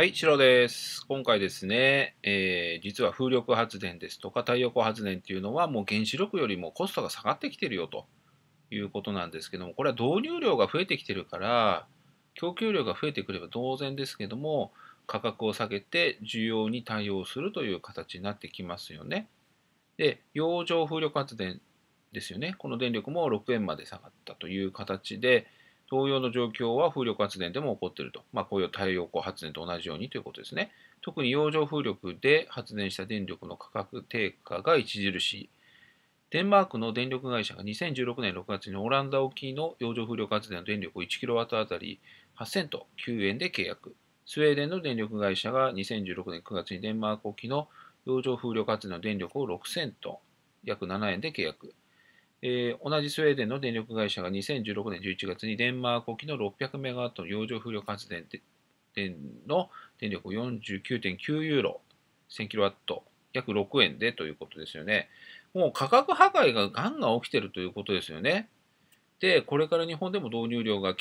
はい、シロです。今回ですね、えー、実は風力発電ですとか太陽光発電っていうのはもう原子力よりもコストが下がってきてるよということなんですけども、これは導入量が増えてきてるから、供給量が増えてくれば当然ですけども、価格を下げて需要に対応するという形になってきますよね。で、洋上風力発電ですよね。この電力も6円まで下がったという形で、同様の状況は風力発電でも起こっていると。まあ、こういう太陽光発電と同じようにということですね。特に洋上風力で発電した電力の価格低下が著しい。デンマークの電力会社が2016年6月にオランダ沖の洋上風力発電の電力を 1kW 当たり8セント9円で契約。スウェーデンの電力会社が2016年9月にデンマーク沖の洋上風力発電の電力を6セント約7円で契約。えー、同じスウェーデンの電力会社が2016年11月にデンマーク沖の600メガワットの洋上風力発電の電力を49.9ユーロ、1000キロワット、約6円でということですよね。もう価格破壊がガンガン起きてるということですよね。で、これから日本でも導入量が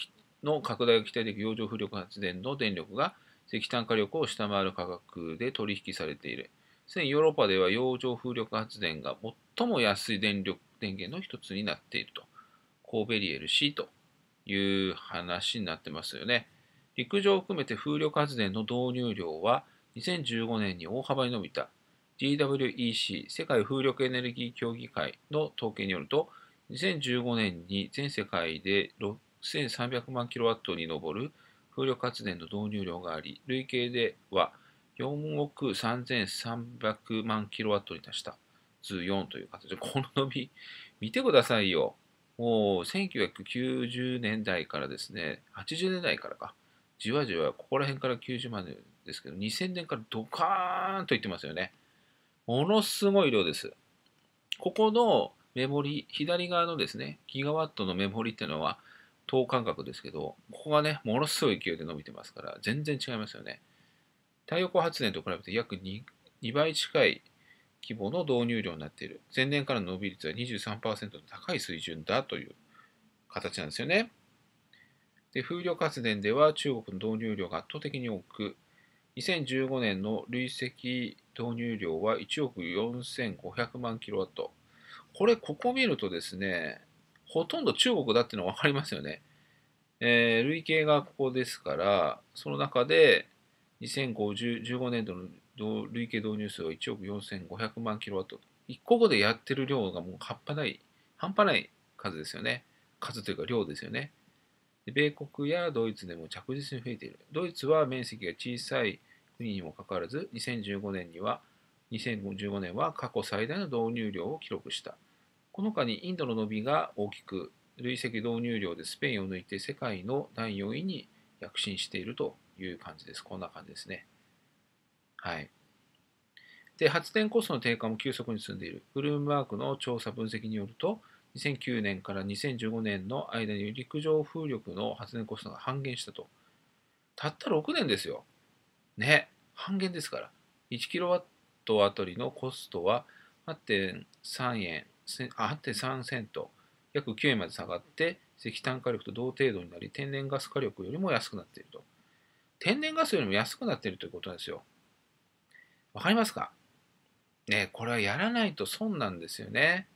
の拡大が期待できる洋上風力発電の電力が石炭火力を下回る価格で取引されている。すでにヨーロッパでは洋上風力発電が最も安い電力電源の一つになっていると。神戸リエル C という話になってますよね。陸上を含めて風力発電の導入量は2015年に大幅に伸びた DWEC 世界風力エネルギー協議会の統計によると2015年に全世界で6300万 kW に上る風力発電の導入量があり累計では4億3300万 kW に達した4という形で、この伸び、見てくださいよ。もう1990年代からですね、80年代からか、じわじわここら辺から90万でですけど、2000年からドカーンといってますよね。ものすごい量です。ここのメモリ、左側のですね、ギガワットのメモリっていうのは、等間隔ですけど、ここがね、ものすごい勢いで伸びてますから、全然違いますよね。太陽光発電と比べて約 2, 2倍近い規模の導入量になっている。前年からの伸び率は23%の高い水準だという形なんですよね。で風力発電では中国の導入量が圧倒的に多く、2015年の累積導入量は1億4500万キロワット。これ、ここ見るとですね、ほとんど中国だっていうのが分かりますよね。えー、累計がここですから、その中で2015年度の累計導入数は1億4500万キロワット。1個後でやってる量がもう半端ない、半端ない数ですよね。数というか量ですよね。米国やドイツでも着実に増えている。ドイツは面積が小さい国にもかかわらず、2015年には、2015年は過去最大の導入量を記録した。この他にインドの伸びが大きく、累積導入量でスペインを抜いて世界の第4位に躍進しているという感じです。こんな感じですね。はい。で、発電コストの低下も急速に進んでいる。ブルームワークの調査分析によると、2009年から2015年の間に陸上風力の発電コストが半減したと。たった6年ですよ。ね、半減ですから。1キロワットあたりのコストは8.3円、8.3セント、約9円まで下がって、石炭火力と同程度になり、天然ガス火力よりも安くなっていると。天然ガスよりも安くなっているということなんですよ。わかりますかね、これはやらないと損なんですよね。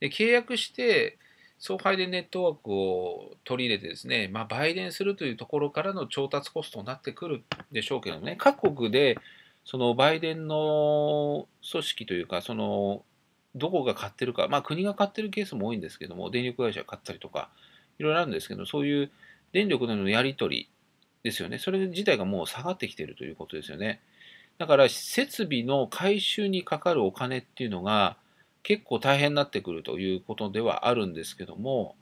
で契約して、送配電ネットワークを取り入れてですね、まあ、売電するというところからの調達コストになってくるでしょうけどね、各国でその売電の組織というか、そのどこが買ってるか、まあ、国が買ってるケースも多いんですけども、電力会社買ったりとか、いろいろあるんですけど、そういう電力でのやり取りですよね、それ自体がもう下がってきてるということですよね。だから設備の改修にかかるお金っていうのが結構大変になってくるということではあるんですけども、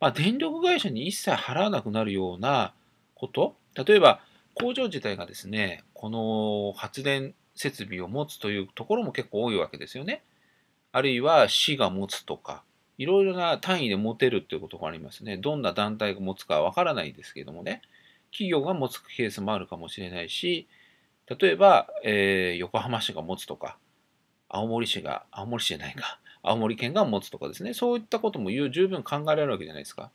まあ、電力会社に一切払わなくなるようなこと例えば工場自体がですねこの発電設備を持つというところも結構多いわけですよね。あるいは市が持つとかいろいろな単位で持てるっていうことがありますね。どんな団体が持つかわからないですけどもね企業が持つケースもあるかもしれないし例えば、えー、横浜市が持つとか、青森市が、青森市じゃないか、青森県が持つとかですね、そういったことも十分考えられるわけじゃないですか。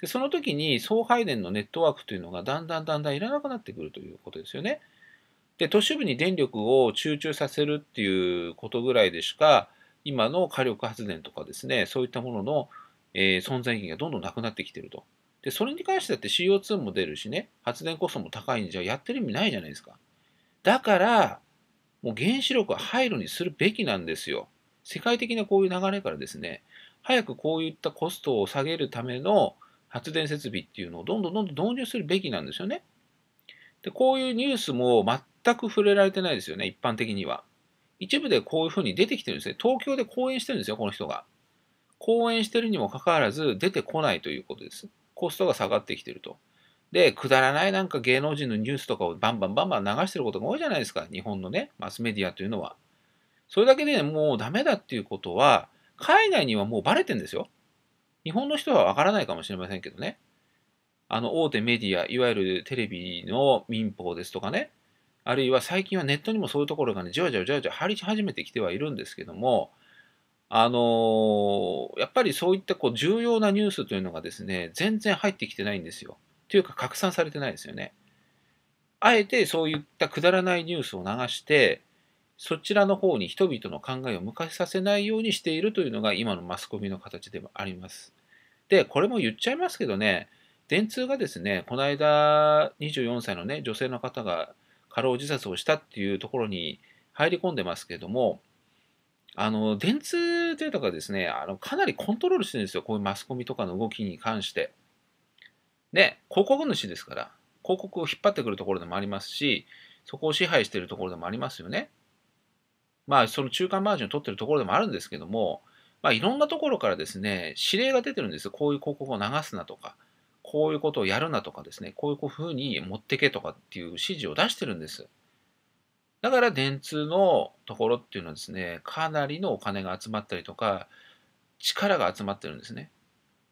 でその時に送配電のネットワークというのがだんだんだんだんいらなくなってくるということですよね。で都市部に電力を集中させるっていうことぐらいでしか今の火力発電とかですねそういったものの、えー、存在意義がどんどんなくなってきてると。でそれに関してだって CO2 も出るしね発電コストも高いんじゃやってる意味ないじゃないですか。だから、もう原子力は廃炉にするべきなんですよ。世界的なこういう流れからですね、早くこういったコストを下げるための発電設備っていうのをどんどんどんどん導入するべきなんですよね。で、こういうニュースも全く触れられてないですよね、一般的には。一部でこういうふうに出てきてるんですね。東京で講演してるんですよ、この人が。講演してるにもかかわらず出てこないということです。コストが下がってきてると。で、くだらないなんか芸能人のニュースとかをバンバンバンバン流してることが多いじゃないですか、日本のね、マスメディアというのは。それだけで、もうダメだっていうことは、海外にはもうバレてんですよ。日本の人はわからないかもしれませんけどね。あの大手メディア、いわゆるテレビの民放ですとかね、あるいは最近はネットにもそういうところがね、じわじわじわじわ張り始めてきてはいるんですけども、あのー、やっぱりそういったこう重要なニュースというのがですね、全然入ってきてないんですよ。というか拡散されてないですよね。あえてそういったくだらないニュースを流して、そちらの方に人々の考えを向かさせないようにしているというのが今のマスコミの形でもあります。で、これも言っちゃいますけどね、電通がですね、この間24歳のね、女性の方が過労自殺をしたっていうところに入り込んでますけども、あの、電通というのがですね、あのかなりコントロールしてるんですよ、こういうマスコミとかの動きに関して。で、広告主ですから、広告を引っ張ってくるところでもありますし、そこを支配しているところでもありますよね。まあ、その中間マージンを取ってるところでもあるんですけども、まあ、いろんなところからですね、指令が出てるんですこういう広告を流すなとか、こういうことをやるなとかですね、こういうふうに持ってけとかっていう指示を出してるんです。だから、電通のところっていうのはですね、かなりのお金が集まったりとか、力が集まってるんですね。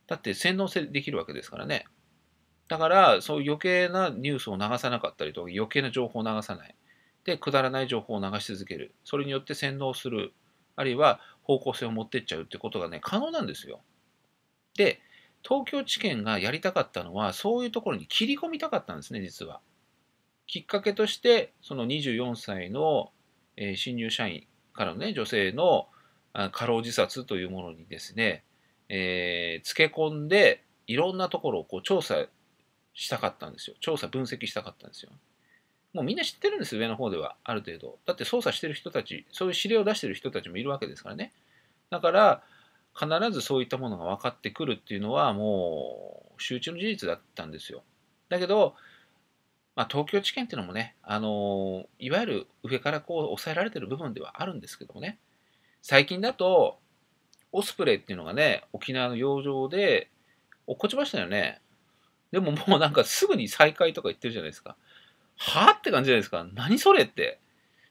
だって、洗脳できるわけですからね。だから、そういう余計なニュースを流さなかったりとか、余計な情報を流さない。で、くだらない情報を流し続ける。それによって洗脳する。あるいは方向性を持ってっちゃうってことがね、可能なんですよ。で、東京地検がやりたかったのは、そういうところに切り込みたかったんですね、実は。きっかけとして、その24歳の、えー、新入社員からのね、女性の過労自殺というものにですね、えー、つけ込んで、いろんなところをこう調査したかったんですよ。調査、分析したかったんですよ。もうみんな知ってるんです、上の方では、ある程度。だって操作してる人たち、そういう指令を出してる人たちもいるわけですからね。だから、必ずそういったものが分かってくるっていうのは、もう、周知の事実だったんですよ。だけど、まあ、東京地検っていうのもね、あのいわゆる上からこう抑えられてる部分ではあるんですけどもね、最近だと、オスプレイっていうのがね、沖縄の洋上で落っこちましたよね。でももうなんかすぐに再開とか言ってるじゃないですか。はあって感じじゃないですか。何それって。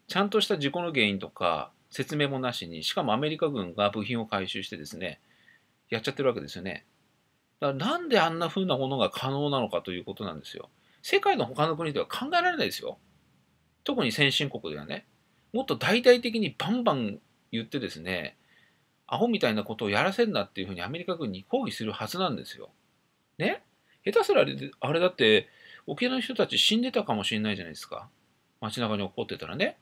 ちゃんとした事故の原因とか説明もなしに、しかもアメリカ軍が部品を回収してですね、やっちゃってるわけですよね。だからなんであんな風なものが可能なのかということなんですよ。世界の他の国では考えられないですよ。特に先進国ではね。もっと大々的にバンバン言ってですね、アホみたいなことをやらせんなっていうふうにアメリカ軍に抗議するはずなんですよ。ね下手すらあれだって沖縄の人たち死んでたかもしれないじゃないですか街中に起こってたらね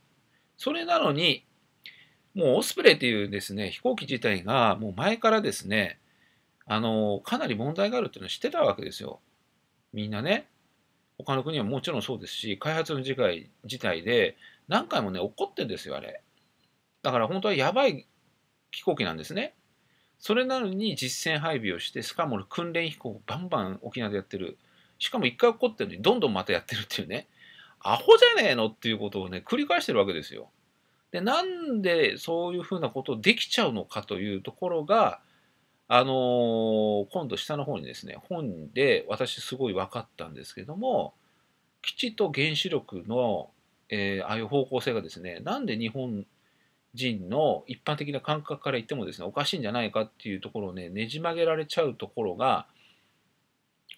それなのにもうオスプレイっていうですね飛行機自体がもう前からですねあのかなり問題があるっていうのは知ってたわけですよみんなね他の国はもちろんそうですし開発の自体自体で何回もね起こってんですよあれだから本当はやばい飛行機なんですねそれなのに実戦配備をしてしかも訓練飛行をバンバン沖縄でやってるしかも一回起こってるのにどんどんまたやってるっていうねアホじゃねえのっていうことをね繰り返してるわけですよ。でなんでそういうふうなことできちゃうのかというところがあのー、今度下の方にですね本で私すごい分かったんですけども基地と原子力の、えー、ああいう方向性がですねなんで日本人の一般的な感覚から言ってもですねおかしいんじゃないかっていうところをねねじ曲げられちゃうところが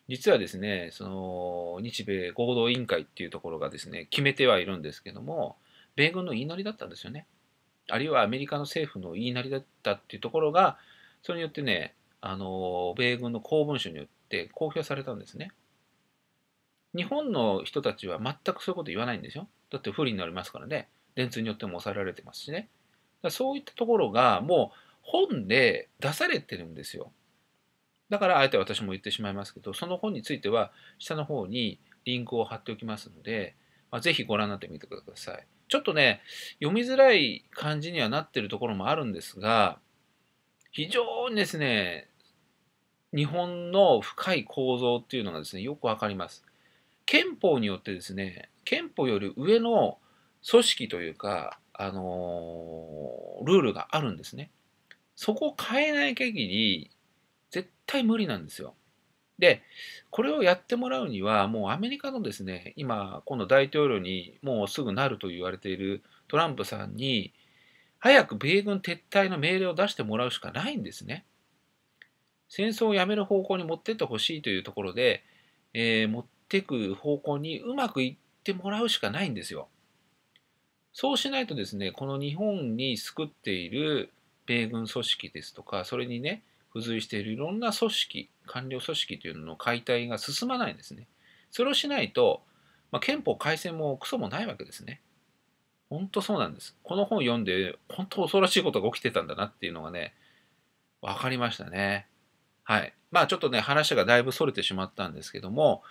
実はですねその日米合同委員会っていうところがですね決めてはいるんですけども米軍の言いなりだったんですよねあるいはアメリカの政府の言いなりだったっていうところがそれによってねあの米軍の公文書によって公表されたんですね日本の人たちは全くそういうこと言わないんですよだって不利になりますからね電通によっても抑えられてますしねそういったところがもう本で出されてるんですよ。だからあえて私も言ってしまいますけど、その本については下の方にリンクを貼っておきますので、まあ、ぜひご覧になってみてください。ちょっとね、読みづらい感じにはなってるところもあるんですが、非常にですね、日本の深い構造っていうのがですね、よくわかります。憲法によってですね、憲法より上の組織というか、あのー、ルールがあるんですね。そこを変えない限り、絶対無理なんですよ。で、これをやってもらうには、もうアメリカのですね、今、今度大統領にもうすぐなると言われているトランプさんに、早く米軍撤退の命令を出してもらうしかないんですね。戦争をやめる方向に持ってってほしいというところで、えー、持ってく方向にうまくいってもらうしかないんですよ。そうしないとですね、この日本に救っている米軍組織ですとか、それにね、付随しているいろんな組織、官僚組織というのの解体が進まないんですね。それをしないと、まあ、憲法改正もクソもないわけですね。本当そうなんです。この本読んで、本当恐ろしいことが起きてたんだなっていうのがね、わかりましたね。はい。まあちょっとね、話がだいぶ逸れてしまったんですけども、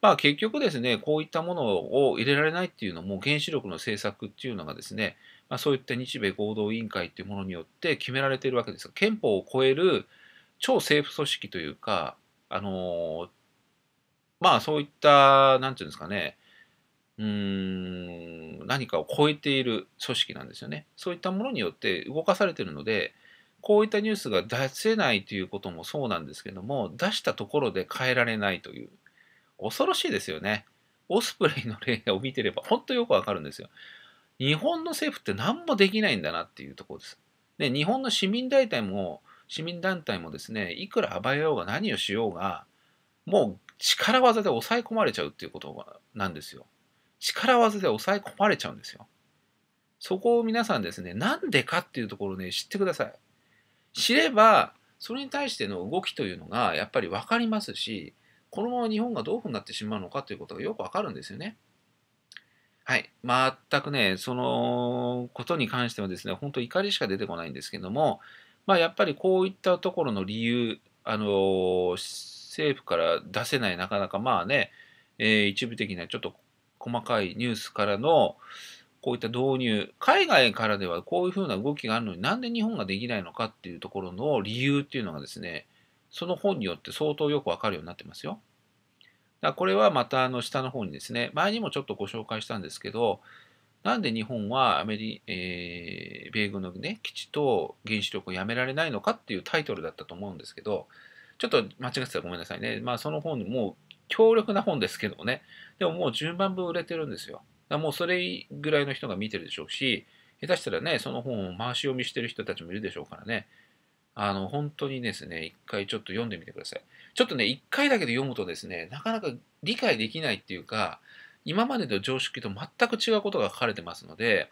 まあ、結局ですね、こういったものを入れられないっていうのも、原子力の政策っていうのがですね、まあ、そういった日米合同委員会っていうものによって決められているわけですが、憲法を超える超政府組織というか、あのまあそういった、なんていうんですかね、うーん、何かを超えている組織なんですよね。そういったものによって動かされているので、こういったニュースが出せないということもそうなんですけども、出したところで変えられないという。恐ろしいですよね。オスプレイの例を見てれば、本当よくわかるんですよ。日本の政府って何もできないんだなっていうところです。で、日本の市民団体も、市民団体もですね、いくら暴れようが何をしようが、もう力技で抑え込まれちゃうっていうことなんですよ。力技で抑え込まれちゃうんですよ。そこを皆さんですね、なんでかっていうところね、知ってください。知れば、それに対しての動きというのがやっぱり分かりますし、このまま日本がどういうふうになってしまうのかということがよくわかるんですよね。はい、全くね、そのことに関してはですね、本当怒りしか出てこないんですけども、まあ、やっぱりこういったところの理由、あの政府から出せない、なかなかまあね、えー、一部的なちょっと細かいニュースからのこういった導入、海外からではこういうふうな動きがあるのになんで日本ができないのかっていうところの理由っていうのがですね、その本によって相当よくわかるようになってますよ。だこれはまたあの下の方にですね、前にもちょっとご紹介したんですけど、なんで日本はアメリ、えー、米軍の、ね、基地と原子力をやめられないのかっていうタイトルだったと思うんですけど、ちょっと間違ってたらごめんなさいね。まあその本、もう強力な本ですけどもね、でももう10万部売れてるんですよ。だもうそれぐらいの人が見てるでしょうし、下手したらね、その本を回し読みしてる人たちもいるでしょうからね、あの、本当にですね、一回ちょっと読んでみてください。ちょっとね、一回だけで読むとですね、なかなか理解できないっていうか、今までの常識と全く違うことが書かれてますので、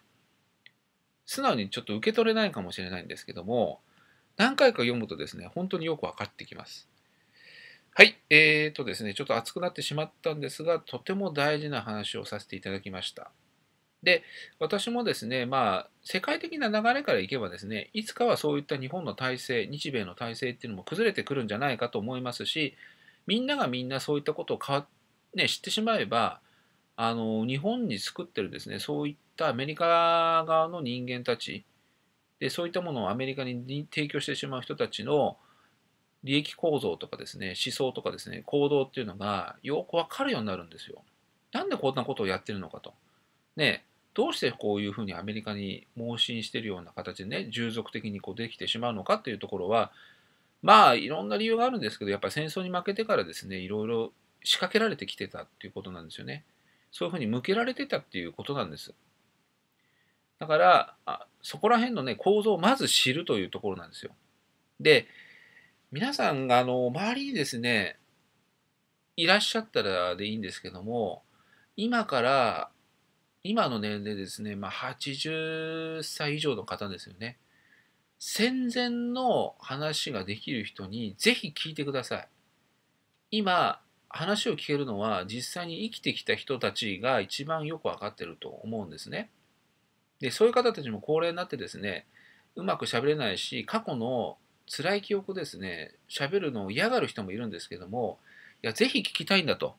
素直にちょっと受け取れないかもしれないんですけども、何回か読むとですね、本当によく分かってきます。はい、えーとですね、ちょっと熱くなってしまったんですが、とても大事な話をさせていただきました。で、私もですね、まあ、世界的な流れからいけばですね、いつかはそういった日本の体制、日米の体制っていうのも崩れてくるんじゃないかと思いますし、みんながみんなそういったことをか、ね、知ってしまえば、あの日本に作ってるですね、そういったアメリカ側の人間たち、でそういったものをアメリカに提供してしまう人たちの利益構造とかですね、思想とかですね、行動っていうのがよくわかるようになるんですよ。なんでこんなことをやってるのかと。ねどうしてこういうふうにアメリカに盲信してるような形でね、従属的にこうできてしまうのかっていうところは、まあいろんな理由があるんですけど、やっぱり戦争に負けてからですね、いろいろ仕掛けられてきてたっていうことなんですよね。そういうふうに向けられてたっていうことなんです。だからあそこら辺のね構造をまず知るというところなんですよ。で皆さんがあの周りにですねいらっしゃったらでいいんですけども今から今の年齢ですね、まあ、80歳以上の方ですよね。戦前の話ができる人にぜひ聞いてください。今、話を聞けるのは実際に生きてきた人たちが一番よくわかってると思うんですね。で、そういう方たちも高齢になってですね、うまく喋れないし、過去の辛い記憶ですね、喋るのを嫌がる人もいるんですけども、いや、ぜひ聞きたいんだと。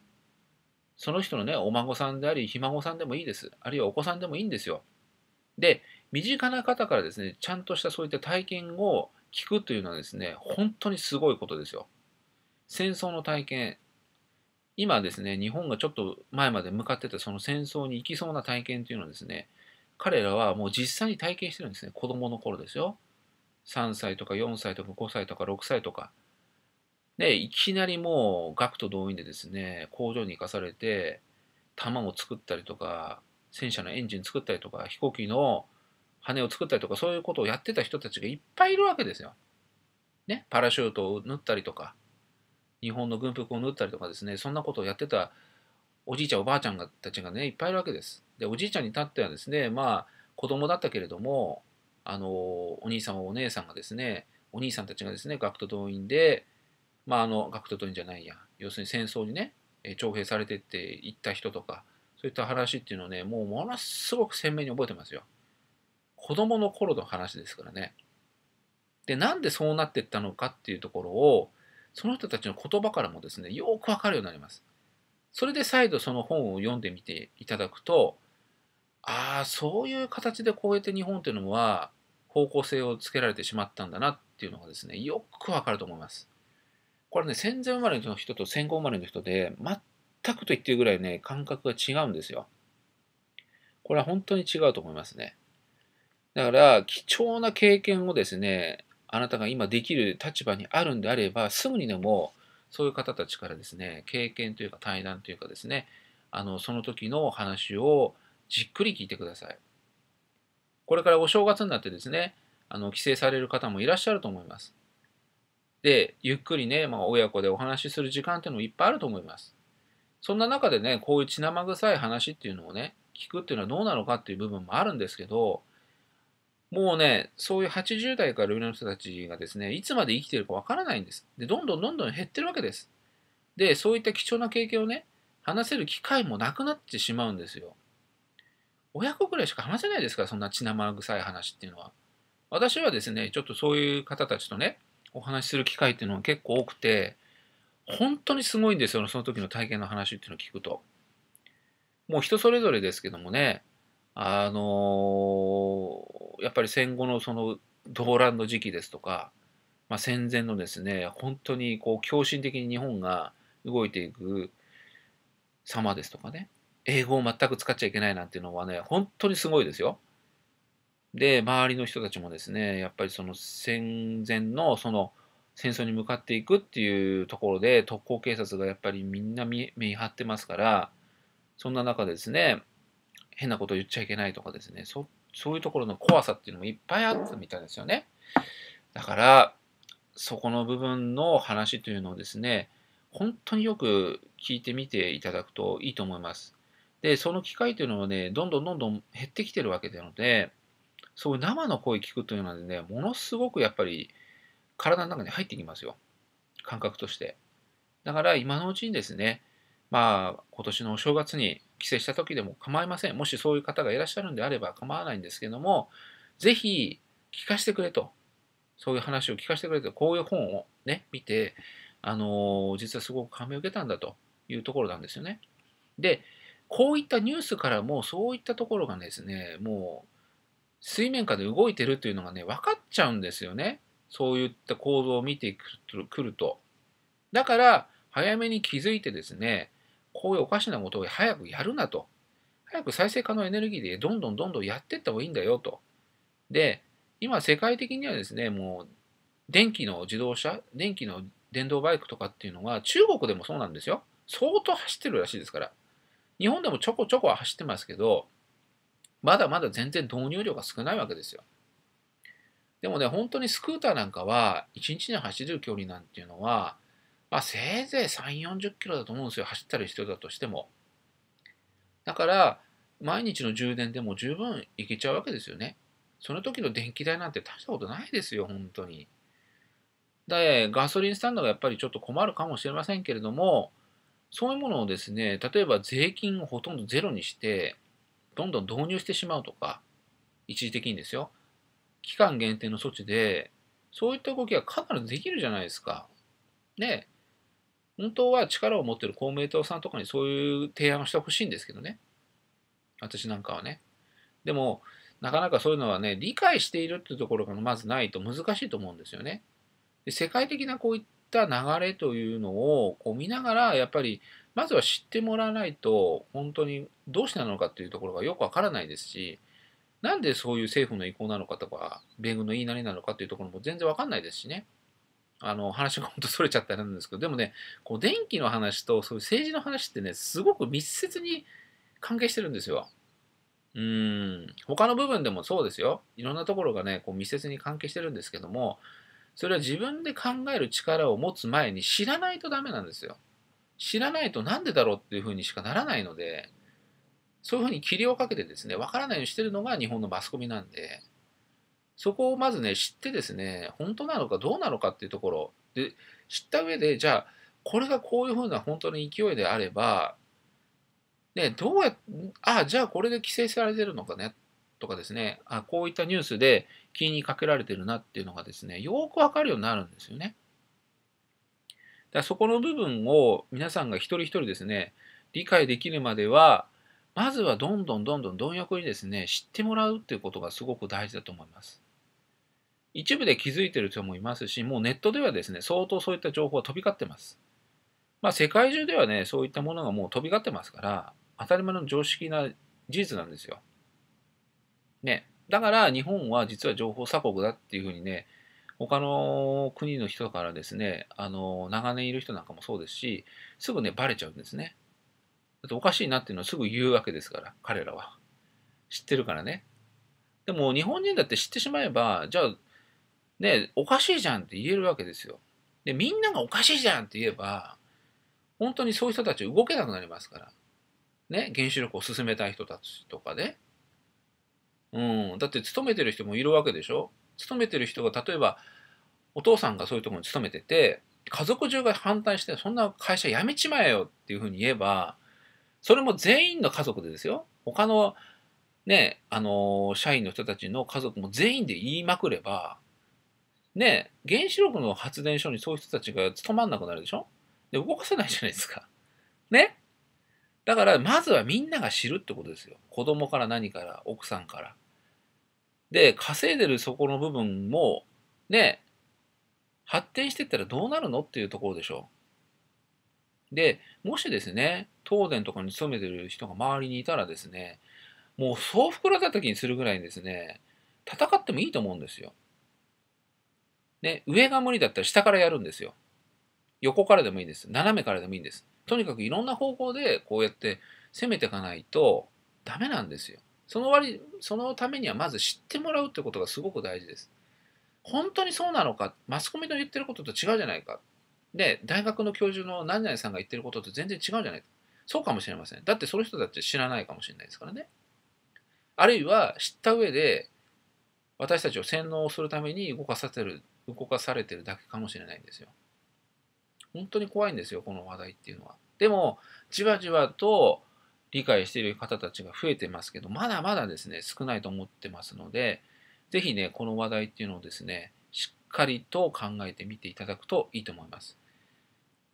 その人のね、お孫さんであり、ひ孫さんでもいいです。あるいはお子さんでもいいんですよ。で、身近な方からですね、ちゃんとしたそういった体験を聞くというのはですね、本当にすごいことですよ。戦争の体験、今ですね、日本がちょっと前まで向かってたその戦争に行きそうな体験というのはですね、彼らはもう実際に体験してるんですね、子供の頃ですよ。3歳とか4歳とか5歳とか6歳とか。で、いきなりもう、学徒動員でですね、工場に行かされて、弾を作ったりとか、戦車のエンジン作ったりとか、飛行機の羽を作ったりとか、そういうことをやってた人たちがいっぱいいるわけですよ。ね、パラシュートを縫ったりとか、日本の軍服を縫ったりとかですね、そんなことをやってたおじいちゃん、おばあちゃんがたちがね、いっぱいいるわけです。で、おじいちゃんに立ってはですね、まあ、子供だったけれども、あの、お兄さん、お姉さんがですね、お兄さんたちがですね、学徒動員で、まあ、あの学徒党員じゃないや要するに戦争にね徴兵されてって行った人とかそういった話っていうのをねもうものすごく鮮明に覚えてますよ。子供の頃の話ですからね。でなんでそうなってったのかっていうところをその人たちの言葉からもですねよくわかるようになります。それで再度その本を読んでみていただくとああそういう形でこうやって日本っていうのは方向性をつけられてしまったんだなっていうのがですねよくわかると思います。これね、戦前生まれの人と戦後生まれの人で、全くと言ってるぐらいね、感覚が違うんですよ。これは本当に違うと思いますね。だから、貴重な経験をですね、あなたが今できる立場にあるんであれば、すぐにでも、そういう方たちからですね、経験というか対談というかですね、あの、その時の話をじっくり聞いてください。これからお正月になってですね、あの、帰省される方もいらっしゃると思います。で、ゆっくりね、まあ、親子でお話しする時間っていうのもいっぱいあると思います。そんな中でね、こういう血生臭い話っていうのをね、聞くっていうのはどうなのかっていう部分もあるんですけど、もうね、そういう80代から上の人たちがですね、いつまで生きてるかわからないんです。で、どんどんどんどん減ってるわけです。で、そういった貴重な経験をね、話せる機会もなくなってしまうんですよ。親子ぐらいしか話せないですから、そんな血生臭い話っていうのは。私はですね、ちょっとそういう方たちとね、お話しする機会っていうのは結構多くて、本当にすごいんですよ、その時の体験の話っていうのを聞くと。もう人それぞれですけどもね、あのー、やっぱり戦後のその動乱の時期ですとか、まあ、戦前のですね、本当にこう狂信的に日本が動いていく様ですとかね、英語を全く使っちゃいけないなんていうのはね、本当にすごいですよ。で、周りの人たちもですね、やっぱりその戦前のその戦争に向かっていくっていうところで、特攻警察がやっぱりみんな見張ってますから、そんな中ですね、変なこと言っちゃいけないとかですね、そそういうところの怖さっていうのもいっぱいあったみたいですよね。だから、そこの部分の話というのをですね、本当によく聞いてみていただくといいと思います。で、その機会というのはね、どんどんどんどん減ってきてるわけなので、そういう生の声聞くというのでね、ものすごくやっぱり体の中に入ってきますよ。感覚として。だから今のうちにですね、まあ今年のお正月に帰省した時でも構いません。もしそういう方がいらっしゃるんであれば構わないんですけども、ぜひ聞かせてくれと。そういう話を聞かせてくれと。こういう本をね、見て、あのー、実はすごく感銘を受けたんだというところなんですよね。で、こういったニュースからもそういったところがですね、もう水面下で動いてるというのがね分かっちゃうんですよねそういった行動を見てくるとだから早めに気づいてですねこういうおかしなことを早くやるなと早く再生可能エネルギーでどんどんどんどんやっていった方がいいんだよとで今世界的にはですねもう電気の自動車電気の電動バイクとかっていうのは中国でもそうなんですよ相当走ってるらしいですから日本でもちょこちょこは走ってますけどまだまだ全然導入量が少ないわけですよ。でもね、本当にスクーターなんかは、1日に走る距離なんていうのは、まあ、せいぜい3、40キロだと思うんですよ。走ったりしてたとしても。だから、毎日の充電でも十分いけちゃうわけですよね。その時の電気代なんて大したことないですよ、本当に。で、ガソリンスタンドがやっぱりちょっと困るかもしれませんけれども、そういうものをですね、例えば税金をほとんどゼロにして、どんどん導入してしまうとか、一時的にですよ、期間限定の措置で、そういった動きがかなりできるじゃないですか。ね本当は力を持ってる公明党さんとかにそういう提案をしてほしいんですけどね。私なんかはね。でも、なかなかそういうのはね、理解しているっていうところがまずないと難しいと思うんですよね。で世界的なこういった流れというのをこう見ながら、やっぱりまずは知ってもらわないと本当にどうしてなのかっていうところがよくわからないですしなんでそういう政府の意向なのかとか米軍の言いなりなのかっていうところも全然わかんないですしねあの話が本当それちゃったらなんですけどでもねこう電気の話とそういう政治の話ってねすごく密接に関係してるんですよ。うん他の部分でもそうですよいろんなところがねこう密接に関係してるんですけどもそれは自分で考える力を持つ前に知らないとダメなんですよ。知らないとなんでだろうっていうふうにしかならないので、そういうふうに霧をかけてですね、わからないようにしてるのが日本のマスコミなんで、そこをまずね、知ってですね、本当なのかどうなのかっていうところ、で、知った上で、じゃあ、これがこういうふうな本当に勢いであれば、ね、どうやあ、じゃあこれで規制されてるのかね、とかですね、あこういったニュースで気にかけられてるなっていうのがですね、よくわかるようになるんですよね。だそこの部分を皆さんが一人一人ですね、理解できるまでは、まずはどんどんどんどん貪欲にですね、知ってもらうっていうことがすごく大事だと思います。一部で気づいてる人もいますし、もうネットではですね、相当そういった情報が飛び交ってます。まあ世界中ではね、そういったものがもう飛び交ってますから、当たり前の常識な事実なんですよ。ね。だから日本は実は情報鎖国だっていうふうにね、他の国の人からですね、あの、長年いる人なんかもそうですし、すぐね、バレちゃうんですね。だっておかしいなっていうのはすぐ言うわけですから、彼らは。知ってるからね。でも日本人だって知ってしまえば、じゃあ、ね、おかしいじゃんって言えるわけですよ。で、みんながおかしいじゃんって言えば、本当にそういう人たち動けなくなりますから。ね、原子力を進めたい人たちとかね。うん、だって勤めてる人もいるわけでしょ勤めてる人が例えばお父さんがそういうところに勤めてて家族中が反対してそんな会社辞めちまえよっていうふうに言えばそれも全員の家族でですよ他のねあの社員の人たちの家族も全員で言いまくればね原子力の発電所にそういう人たちが務まんなくなるでしょで動かせないじゃないですか。ねだからまずはみんなが知るってことですよ。子供から何から奥さんから。で、稼いでるそこの部分も、ね、発展していったらどうなるのっていうところでしょう。で、もしですね、東電とかに勤めてる人が周りにいたらですね、もう総んだ時にするぐらいですね、戦ってもいいと思うんですよ。ね、上が無理だったら下からやるんですよ。横からでもいいんです。斜めからでもいいんです。とにかくいろんな方向でこうやって攻めていかないとダメなんですよ。その割そのためにはまず知ってもらうってことがすごく大事です。本当にそうなのかマスコミの言ってることと違うじゃないかで大学の教授の何々さんが言ってることと全然違うじゃないかそうかもしれませんだってその人だって知らないかもしれないですからねあるいは知った上で私たちを洗脳するために動かさせる動かされてるだけかもしれないんですよ本当に怖いんですよこの話題っていうのはでもじわじわと理解している方たちが増えてますけど、まだまだですね、少ないと思ってますので、ぜひね、この話題っていうのをですね、しっかりと考えてみていただくといいと思います。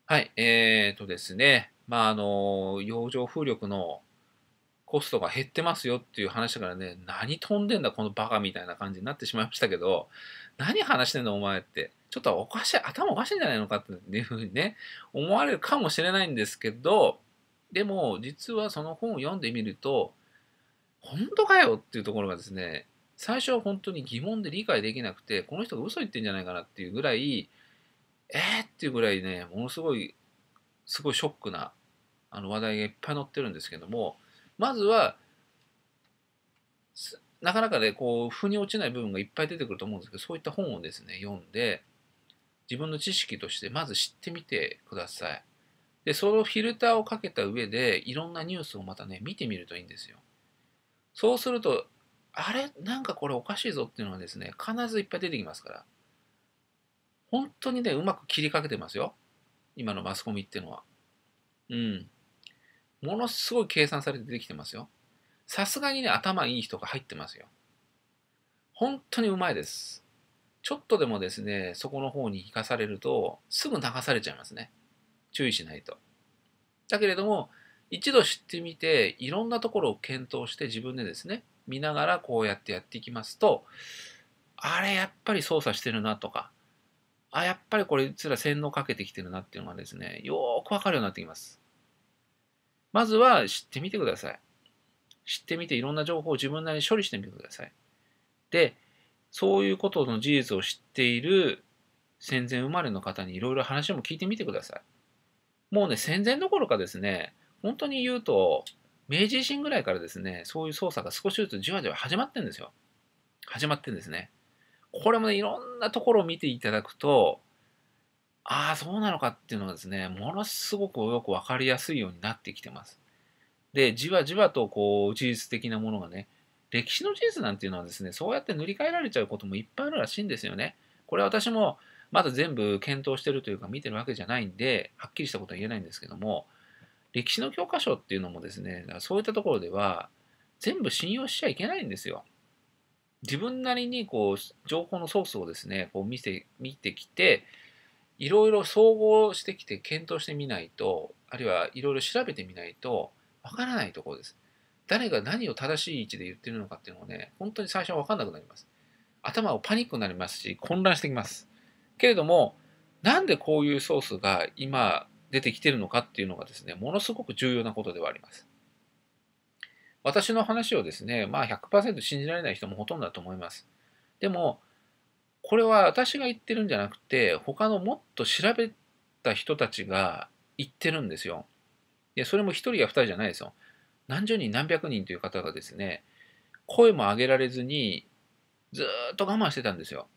はい、えーとですね、まあ、あの、洋上風力のコストが減ってますよっていう話だからね、何飛んでんだこのバカみたいな感じになってしまいましたけど、何話してんの、お前って、ちょっとおかしい、頭おかしいんじゃないのかっていうふうにね、思われるかもしれないんですけど、でも実はその本を読んでみると本当かよっていうところがですね最初は本当に疑問で理解できなくてこの人が嘘言ってんじゃないかなっていうぐらいえー、っていうぐらいねものすごいすごいショックなあの話題がいっぱい載ってるんですけどもまずはなかなかねこう腑に落ちない部分がいっぱい出てくると思うんですけどそういった本をですね読んで自分の知識としてまず知ってみてください。で、そのフィルターをかけた上で、いろんなニュースをまたね、見てみるといいんですよ。そうすると、あれなんかこれおかしいぞっていうのはですね、必ずいっぱい出てきますから。本当にね、うまく切りかけてますよ。今のマスコミっていうのは。うん。ものすごい計算されて出てきてますよ。さすがにね、頭いい人が入ってますよ。本当にうまいです。ちょっとでもですね、そこの方に行かされると、すぐ流されちゃいますね。注意しないと。だけれども、一度知ってみて、いろんなところを検討して自分でですね、見ながらこうやってやっていきますと、あれやっぱり操作してるなとか、あ、やっぱりこれうら洗脳かけてきてるなっていうのがですね、よーくわかるようになってきます。まずは知ってみてください。知ってみていろんな情報を自分なりに処理してみてください。で、そういうことの事実を知っている戦前生まれの方にいろいろ話も聞いてみてください。もうね、戦前どころかですね、本当に言うと、明治維新ぐらいからですね、そういう捜査が少しずつじわじわ始まってんですよ。始まってんですね。これもね、いろんなところを見ていただくと、ああ、そうなのかっていうのがですね、ものすごくよく分かりやすいようになってきてます。で、じわじわとこう、事実的なものがね、歴史の事実なんていうのはですね、そうやって塗り替えられちゃうこともいっぱいあるらしいんですよね。これは私もまだ全部検討してるというか見てるわけじゃないんではっきりしたことは言えないんですけども歴史の教科書っていうのもですねそういったところでは全部信用しちゃいけないんですよ。自分なりにこう情報のソースをですねこう見て見てきていろいろ総合してきて検討してみないとあるいはいろいろ調べてみないとわからないところです。誰が何を正しい位置で言ってるのかっていうのをね本当に最初は分かんなくなります。頭をパニックになりますし混乱してきます。けれども、なんでこういうソースが今出てきてるのかっていうのがですね、ものすごく重要なことではあります。私の話をですね、まあ100%信じられない人もほとんどだと思います。でも、これは私が言ってるんじゃなくて、他のもっと調べた人たちが言ってるんですよ。いや、それも1人や2人じゃないですよ。何十人何百人という方がですね、声も上げられずに、ずっと我慢してたんですよ。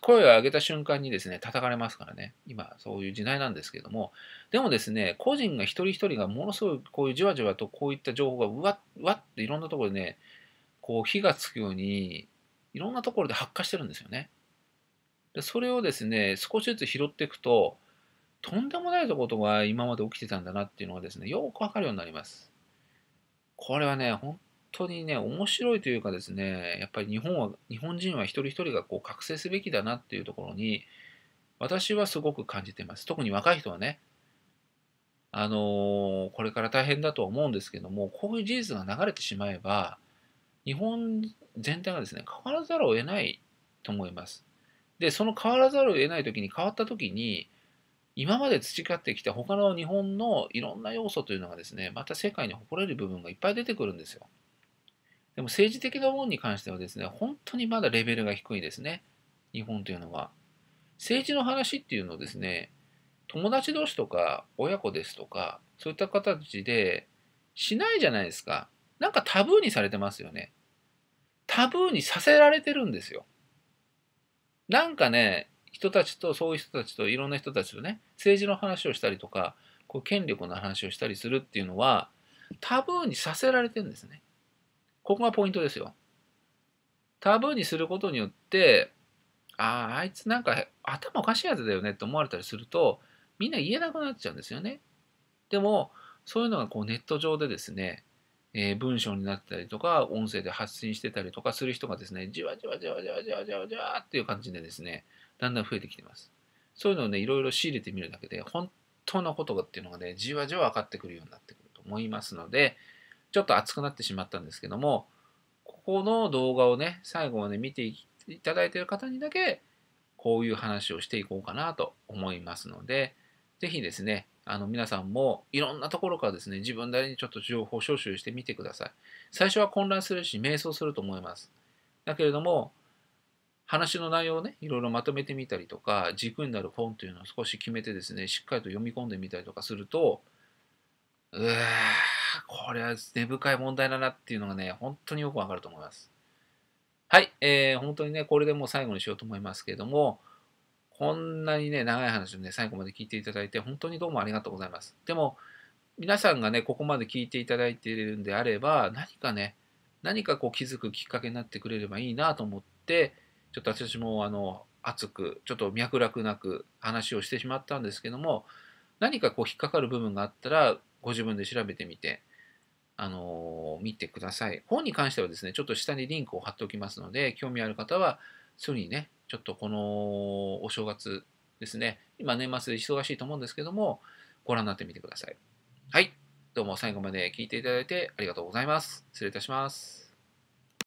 声を上げた瞬間にですね、叩かれますからね。今、そういう時代なんですけども。でもですね、個人が一人一人がものすごいこういうじわじわとこういった情報がうわっ、わっていろんなところでね、こう火がつくように、いろんなところで発火してるんですよね。でそれをですね、少しずつ拾っていくと、とんでもないことが今まで起きてたんだなっていうのがですね、よくわかるようになります。これはね、本当にね、面白いというかですね、やっぱり日本は、日本人は一人一人がこう覚醒すべきだなっていうところに、私はすごく感じています。特に若い人はね、あのー、これから大変だとは思うんですけども、こういう事実が流れてしまえば、日本全体がですね、変わらざるを得ないと思います。で、その変わらざるを得ない時に、変わった時に、今まで培ってきた他の日本のいろんな要素というのがですね、また世界に誇れる部分がいっぱい出てくるんですよ。でも政治的なものに関してはですね、本当にまだレベルが低いですね。日本というのは。政治の話っていうのをですね、友達同士とか親子ですとか、そういった形でしないじゃないですか。なんかタブーにされてますよね。タブーにさせられてるんですよ。なんかね、人たちと、そういう人たちと、いろんな人たちとね、政治の話をしたりとか、こう権力の話をしたりするっていうのは、タブーにさせられてるんですね。ここがポイントですよ。タブーにすることによって、ああ、あいつなんか頭おかしいやつだよねって思われたりすると、みんな言えなくなっちゃうんですよね。でも、そういうのがこうネット上でですね、えー、文章になったりとか、音声で発信してたりとかする人がですね、じわじわじわじわじわじわじわっていう感じでですね、だんだん増えてきてます。そういうのをね、いろいろ仕入れてみるだけで、本当のことがっていうのがね、じわじわ分かってくるようになってくると思いますので、ちょっと熱くなってしまったんですけども、ここの動画をね、最後まで見ていただいている方にだけ、こういう話をしていこうかなと思いますので、ぜひですね、あの皆さんもいろんなところからですね、自分なりにちょっと情報収集してみてください。最初は混乱するし、迷走すると思います。だけれども、話の内容をね、いろいろまとめてみたりとか、軸になる本というのを少し決めてですね、しっかりと読み込んでみたりとかすると、うわーこれは根深い問題だなっていうのがね、本当によくわかると思います。はい、えー、本当にね、これでもう最後にしようと思いますけれども、こんなにね、長い話をね、最後まで聞いていただいて、本当にどうもありがとうございます。でも、皆さんがね、ここまで聞いていただいているんであれば、何かね、何かこう気づくきっかけになってくれればいいなと思って、ちょっと私もあの、熱く、ちょっと脈絡なく話をしてしまったんですけども、何かこう引っかかる部分があったら、ご自分で調べてみて、あのー、見てください。本に関してはですね、ちょっと下にリンクを貼っておきますので、興味ある方は、すぐにね、ちょっとこのお正月ですね、今年末で忙しいと思うんですけども、ご覧になってみてください。はい。どうも最後まで聞いていただいてありがとうございます。失礼いたします。